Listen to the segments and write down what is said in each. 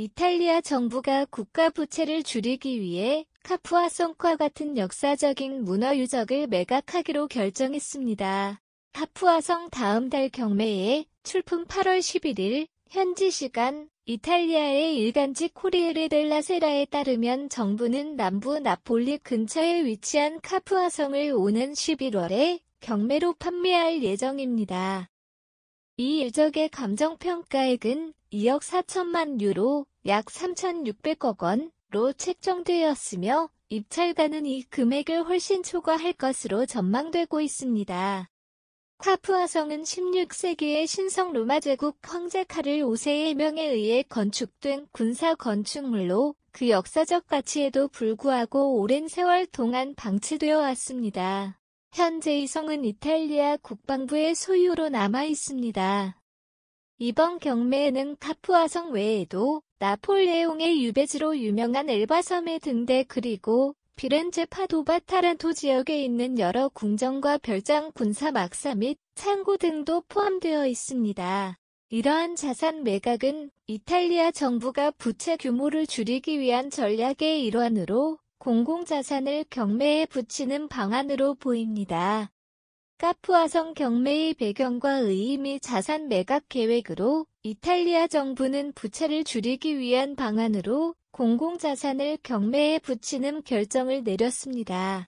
이탈리아 정부가 국가 부채를 줄이기 위해 카푸아성과 같은 역사적인 문화 유적을 매각하기로 결정했습니다. 카푸아성 다음 달 경매에 출품 8월 11일 현지 시간 이탈리아의 일간지 코리에르 델라 세라에 따르면 정부는 남부 나폴리 근처에 위치한 카푸아성을 오는 11월에 경매로 판매할 예정입니다. 이 일적의 감정평가액은 2억 4천만 유로 약 3,600억 원로 책정되었으며 입찰가는 이 금액을 훨씬 초과할 것으로 전망되고 있습니다. 카푸아성은 16세기의 신성 로마 제국 황제 카를 5세의 명에 의해 건축된 군사 건축물로 그 역사적 가치에도 불구하고 오랜 세월 동안 방치되어 왔습니다. 현재 이 성은 이탈리아 국방부의 소유로 남아 있습니다. 이번 경매에는 카푸아성 외에도 나폴레옹의 유배지로 유명한 엘바섬의 등대 그리고 피렌체 파도바 타란토 지역에 있는 여러 궁전과 별장 군사 막사 및 창고 등도 포함되어 있습니다. 이러한 자산 매각은 이탈리아 정부가 부채 규모를 줄이기 위한 전략의 일환으로 공공자산을 경매에 붙이는 방안으로 보입니다. 카푸아성 경매의 배경과 의미 자산 매각 계획으로 이탈리아 정부는 부채를 줄이기 위한 방안으로 공공자산을 경매에 붙이는 결정을 내렸습니다.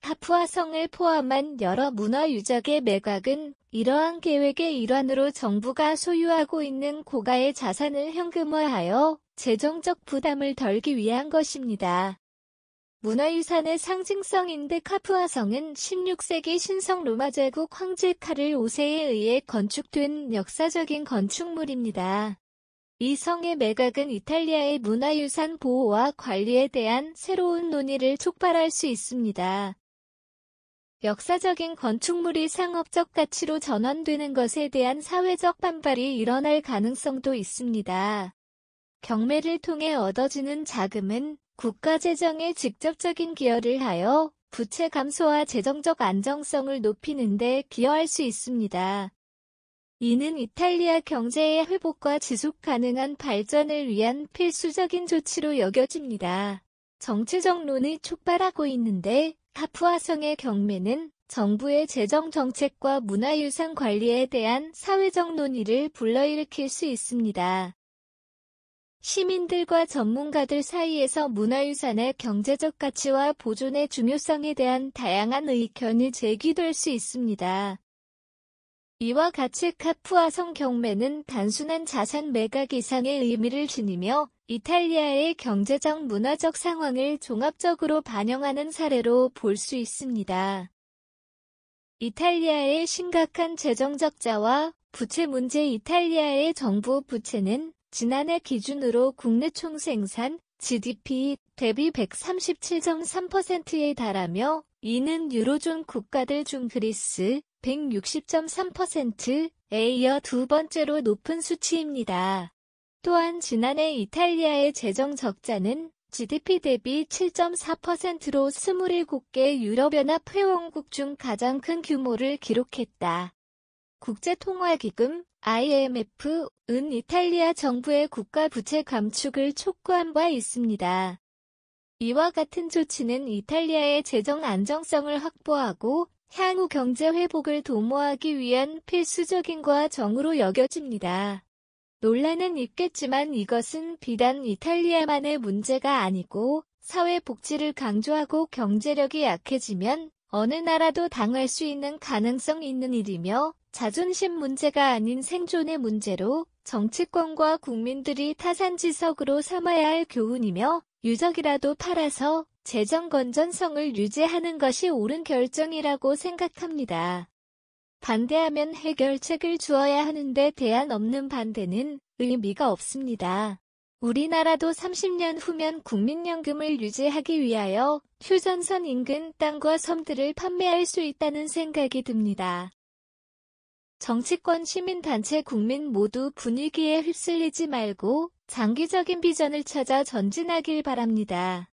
카푸아성을 포함한 여러 문화유적의 매각은 이러한 계획의 일환으로 정부가 소유하고 있는 고가의 자산을 현금화하여 재정적 부담을 덜기 위한 것입니다. 문화유산의 상징성인데 카푸아성은 16세기 신성 로마 제국 황제 카를 5세에 의해 건축된 역사적인 건축물입니다. 이 성의 매각은 이탈리아의 문화유산 보호와 관리에 대한 새로운 논의를 촉발할 수 있습니다. 역사적인 건축물이 상업적 가치로 전환되는 것에 대한 사회적 반발이 일어날 가능성도 있습니다. 경매를 통해 얻어지는 자금은 국가 재정에 직접적인 기여를 하여 부채 감소와 재정적 안정성을 높이는 데 기여할 수 있습니다. 이는 이탈리아 경제의 회복과 지속 가능한 발전을 위한 필수적인 조치로 여겨집니다. 정치적 론을 촉발하고 있는데 카푸아성의 경매는 정부의 재정 정책과 문화유산 관리에 대한 사회적 논의를 불러일으킬 수 있습니다. 시민들과 전문가들 사이에서 문화유산의 경제적 가치와 보존의 중요성에 대한 다양한 의견이 제기될 수 있습니다. 이와 같이 카푸아 성경매는 단순한 자산 매각 이상의 의미를 지니며 이탈리아의 경제적 문화적 상황을 종합적으로 반영하는 사례로 볼 수 있습니다. 이탈리아의 심각한 재정 적자와 부채 문제 이탈리아의 정부 부채는 지난해 기준으로 국내 총 생산 GDP 대비 137.3%에 달하며 이는 유로존 국가들 중 그리스 160.3%에 이어 두 번째로 높은 수치입니다. 또한 지난해 이탈리아의 재정 적자는 GDP 대비 7.4%로 27개 유럽연합 회원국 중 가장 큰 규모를 기록했다. 국제통화기금 IMF 은 이탈리아 정부의 국가 부채 감축을 촉구한 바 있습니다. 이와 같은 조치는 이탈리아의 재정 안정성을 확보하고 향후 경제 회복을 도모하기 위한 필수적인 과정으로 여겨집니다. 논란은 있겠지만 이것은 비단 이탈리아만의 문제가 아니고 사회 복지를 강조하고 경제력이 약해지면 어느 나라도 당할 수 있는 가능성 있는 일이며 자존심 문제가 아닌 생존의 문제로 정치권과 국민들이 타산지석으로 삼아야 할 교훈이며 유적이라도 팔아서 재정 건전성을 유지하는 것이 옳은 결정이라고 생각합니다. 반대하면 해결책을 주어야 하는데 대안 없는 반대는 의미가 없습니다. 우리나라도 30년 후면 국민연금을 유지하기 위하여 휴전선 인근 땅과 섬들을 판매할 수 있다는 생각이 듭니다. 정치권 시민단체 국민 모두 분위기에 휩쓸리지 말고 장기적인 비전을 찾아 전진하길 바랍니다.